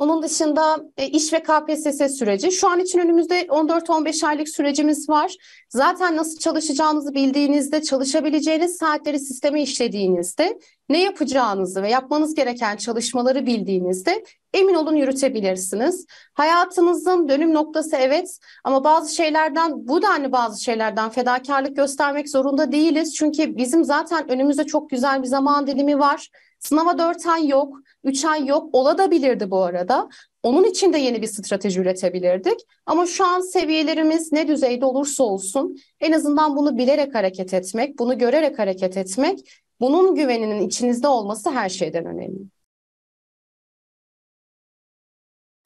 Onun dışında e, iş ve KPSS süreci. Şu an için önümüzde 14-15 aylık sürecimiz var. Zaten nasıl çalışacağınızı bildiğinizde, çalışabileceğiniz saatleri sisteme işlediğinizde, ne yapacağınızı ve yapmanız gereken çalışmaları bildiğinizde emin olun yürütebilirsiniz. Hayatınızın dönüm noktası evet ama bazı şeylerden bu denli bazı şeylerden fedakarlık göstermek zorunda değiliz. Çünkü bizim zaten önümüzde çok güzel bir zaman dilimi var Sınava 4 ay yok, 3 ay yok olabilirdi bu arada. Onun için de yeni bir strateji üretebilirdik. Ama şu an seviyelerimiz ne düzeyde olursa olsun en azından bunu bilerek hareket etmek, bunu görerek hareket etmek, bunun güveninin içinizde olması her şeyden önemli.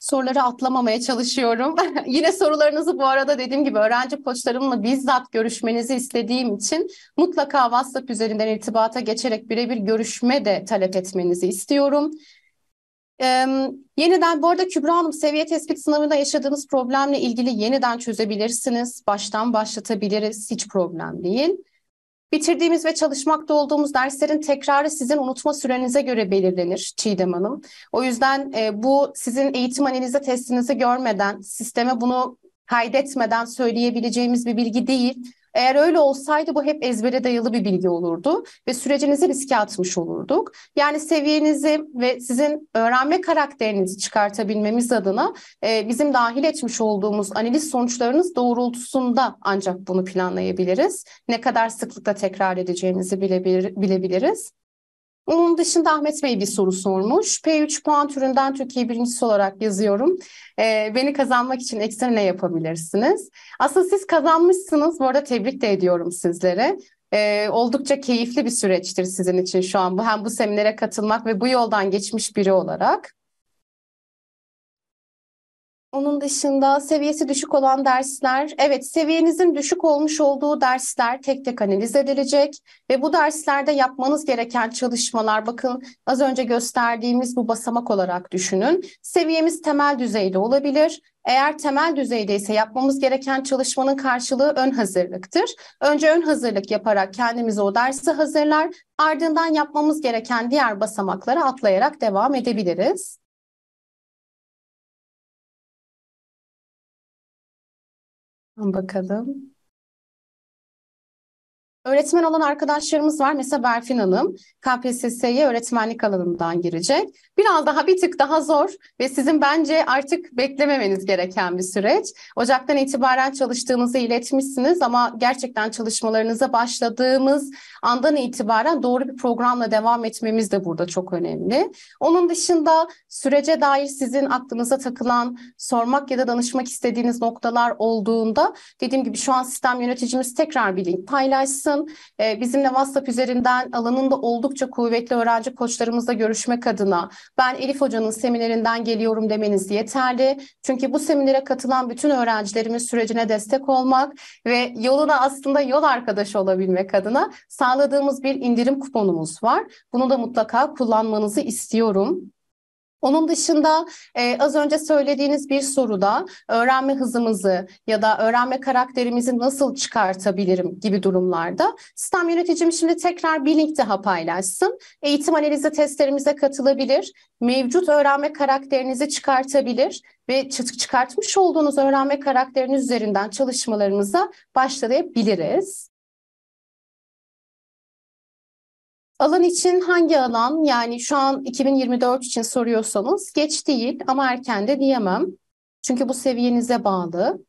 soruları atlamamaya çalışıyorum. *laughs* Yine sorularınızı bu arada dediğim gibi öğrenci koçlarımla bizzat görüşmenizi istediğim için mutlaka WhatsApp üzerinden irtibata geçerek birebir görüşme de talep etmenizi istiyorum. Ee, yeniden bu arada Kübra Hanım seviye tespit sınavında yaşadığınız problemle ilgili yeniden çözebilirsiniz. Baştan başlatabiliriz hiç problem değil. Bitirdiğimiz ve çalışmakta olduğumuz derslerin tekrarı sizin unutma sürenize göre belirlenir Çiğdem Hanım. O yüzden e, bu sizin eğitim analize testinizi görmeden, sisteme bunu kaydetmeden söyleyebileceğimiz bir bilgi değil. Eğer öyle olsaydı bu hep ezbere dayalı bir bilgi olurdu ve sürecinizi riske atmış olurduk. Yani seviyenizi ve sizin öğrenme karakterinizi çıkartabilmemiz adına e, bizim dahil etmiş olduğumuz analiz sonuçlarınız doğrultusunda ancak bunu planlayabiliriz. Ne kadar sıklıkla tekrar edeceğinizi bilebilir, bilebiliriz. Onun dışında Ahmet Bey bir soru sormuş. P3 puan türünden Türkiye birincisi olarak yazıyorum. E, beni kazanmak için ekstra ne yapabilirsiniz? Aslında siz kazanmışsınız. Bu arada tebrik de ediyorum sizlere. E, oldukça keyifli bir süreçtir sizin için şu an bu. Hem bu seminere katılmak ve bu yoldan geçmiş biri olarak. Onun dışında seviyesi düşük olan dersler, evet seviyenizin düşük olmuş olduğu dersler tek tek analiz edilecek ve bu derslerde yapmanız gereken çalışmalar bakın az önce gösterdiğimiz bu basamak olarak düşünün. Seviyemiz temel düzeyde olabilir. Eğer temel düzeyde ise yapmamız gereken çalışmanın karşılığı ön hazırlıktır. Önce ön hazırlık yaparak kendimizi o dersi hazırlar, ardından yapmamız gereken diğer basamaklara atlayarak devam edebiliriz. Bakalım. Öğretmen olan arkadaşlarımız var. Mesela Berfin Hanım KPSS'ye öğretmenlik alanından girecek. Biraz daha bir tık daha zor ve sizin bence artık beklememeniz gereken bir süreç. Ocaktan itibaren çalıştığınızı iletmişsiniz ama gerçekten çalışmalarınıza başladığımız andan itibaren doğru bir programla devam etmemiz de burada çok önemli. Onun dışında sürece dair sizin aklınıza takılan, sormak ya da danışmak istediğiniz noktalar olduğunda dediğim gibi şu an sistem yöneticimiz tekrar bir link paylaşsın yakın. E, bizimle WhatsApp üzerinden alanında oldukça kuvvetli öğrenci koçlarımızla görüşmek adına ben Elif Hoca'nın seminerinden geliyorum demeniz yeterli. Çünkü bu seminere katılan bütün öğrencilerimiz sürecine destek olmak ve yoluna aslında yol arkadaşı olabilmek adına sağladığımız bir indirim kuponumuz var. Bunu da mutlaka kullanmanızı istiyorum. Onun dışında e, az önce söylediğiniz bir soruda öğrenme hızımızı ya da öğrenme karakterimizi nasıl çıkartabilirim gibi durumlarda sistem yöneticim şimdi tekrar bir link daha paylaşsın. Eğitim analizi testlerimize katılabilir, mevcut öğrenme karakterinizi çıkartabilir ve çıkartmış olduğunuz öğrenme karakteriniz üzerinden çalışmalarımıza başlayabiliriz. Alan için hangi alan? Yani şu an 2024 için soruyorsanız geç değil ama erken de diyemem. Çünkü bu seviyenize bağlı.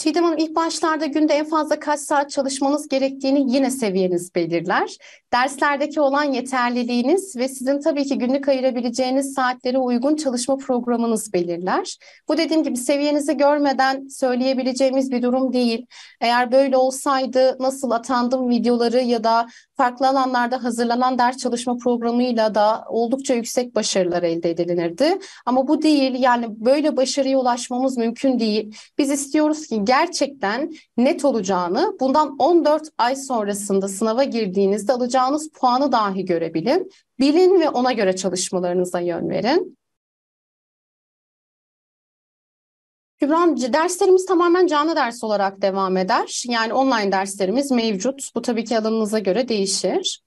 Çiğdem Hanım ilk başlarda günde en fazla kaç saat çalışmanız gerektiğini yine seviyeniz belirler. Derslerdeki olan yeterliliğiniz ve sizin tabii ki günlük ayırabileceğiniz saatlere uygun çalışma programınız belirler. Bu dediğim gibi seviyenizi görmeden söyleyebileceğimiz bir durum değil. Eğer böyle olsaydı nasıl atandım videoları ya da farklı alanlarda hazırlanan ders çalışma programıyla da oldukça yüksek başarılar elde edilirdi. Ama bu değil yani böyle başarıya ulaşmamız mümkün değil. Biz istiyoruz ki gerçekten net olacağını bundan 14 ay sonrasında sınava girdiğinizde alacağınız puanı dahi görebilin. Bilin ve ona göre çalışmalarınıza yön verin. Kübra'm derslerimiz tamamen canlı ders olarak devam eder. Yani online derslerimiz mevcut. Bu tabii ki alanınıza göre değişir.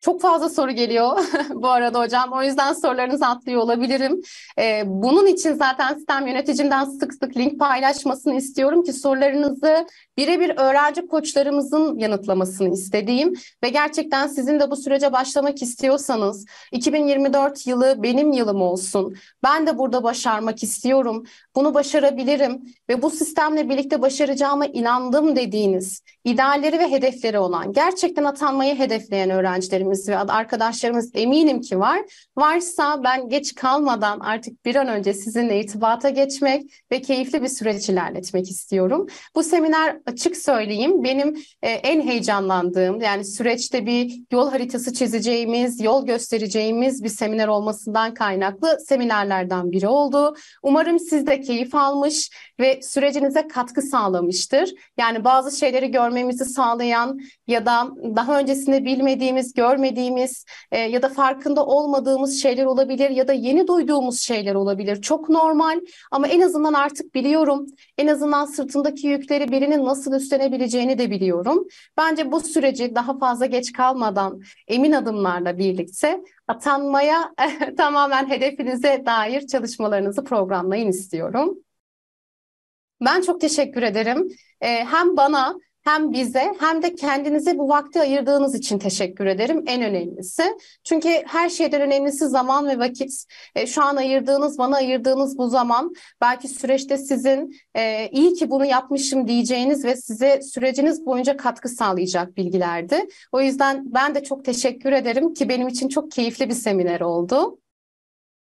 Çok fazla soru geliyor *laughs* bu arada hocam. O yüzden sorularınızı atlıyor olabilirim. Ee, bunun için zaten sistem yöneticimden sık sık link paylaşmasını istiyorum ki sorularınızı birebir öğrenci koçlarımızın yanıtlamasını istediğim ve gerçekten sizin de bu sürece başlamak istiyorsanız 2024 yılı benim yılım olsun. Ben de burada başarmak istiyorum. Bunu başarabilirim ve bu sistemle birlikte başaracağıma inandım dediğiniz idealleri ve hedefleri olan, gerçekten atanmayı hedefleyen öğrencilerimiz ve arkadaşlarımız eminim ki var. Varsa ben geç kalmadan artık bir an önce sizinle irtibata geçmek ve keyifli bir süreç ilerletmek istiyorum. Bu seminer açık söyleyeyim benim e, en heyecanlandığım yani süreçte bir yol haritası çizeceğimiz, yol göstereceğimiz bir seminer olmasından kaynaklı seminerlerden biri oldu. Umarım siz de keyif almış ve sürecinize katkı sağlamıştır. Yani bazı şeyleri görmemizi sağlayan ya da daha öncesinde bilmediğimiz, görmediğimiz e, ya da farkında olmadığımız şeyler olabilir ya da yeni duyduğumuz şeyler olabilir. Çok normal ama en azından artık biliyorum. En azından sırtımdaki yükleri birinin nasıl üstlenebileceğini de biliyorum. Bence bu süreci daha fazla geç kalmadan emin adımlarla birlikte atanmaya *laughs* tamamen hedefinize dair çalışmalarınızı programlayın istiyorum. Ben çok teşekkür ederim. Ee, hem bana hem bize hem de kendinize bu vakti ayırdığınız için teşekkür ederim en önemlisi. Çünkü her şeyden önemlisi zaman ve vakit. E, şu an ayırdığınız, bana ayırdığınız bu zaman belki süreçte sizin e, iyi ki bunu yapmışım diyeceğiniz ve size süreciniz boyunca katkı sağlayacak bilgilerdi. O yüzden ben de çok teşekkür ederim ki benim için çok keyifli bir seminer oldu.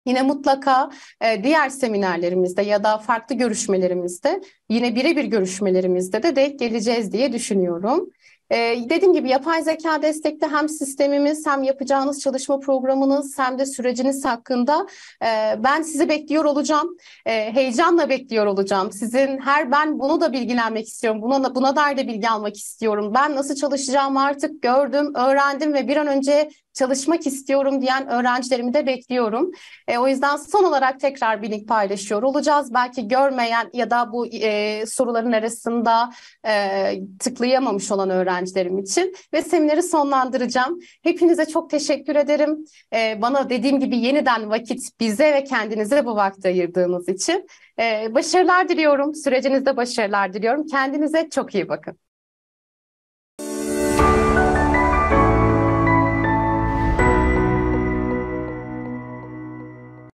Yine mutlaka e, diğer seminerlerimizde ya da farklı görüşmelerimizde yine birebir görüşmelerimizde de denk geleceğiz diye düşünüyorum. E, dediğim gibi yapay zeka destekli hem sistemimiz hem yapacağınız çalışma programınız hem de süreciniz hakkında e, ben sizi bekliyor olacağım. E, heyecanla bekliyor olacağım. Sizin her ben bunu da bilgilenmek istiyorum. Buna, buna dair de bilgi almak istiyorum. Ben nasıl çalışacağımı artık gördüm, öğrendim ve bir an önce çalışmak istiyorum diyen öğrencilerimi de bekliyorum. E, o yüzden son olarak tekrar bir link paylaşıyor olacağız. Belki görmeyen ya da bu e, soruların arasında e, tıklayamamış olan öğrencilerim için ve semineri sonlandıracağım. Hepinize çok teşekkür ederim. E, bana dediğim gibi yeniden vakit bize ve kendinize bu vakti ayırdığınız için. E, başarılar diliyorum. Sürecinizde başarılar diliyorum. Kendinize çok iyi bakın.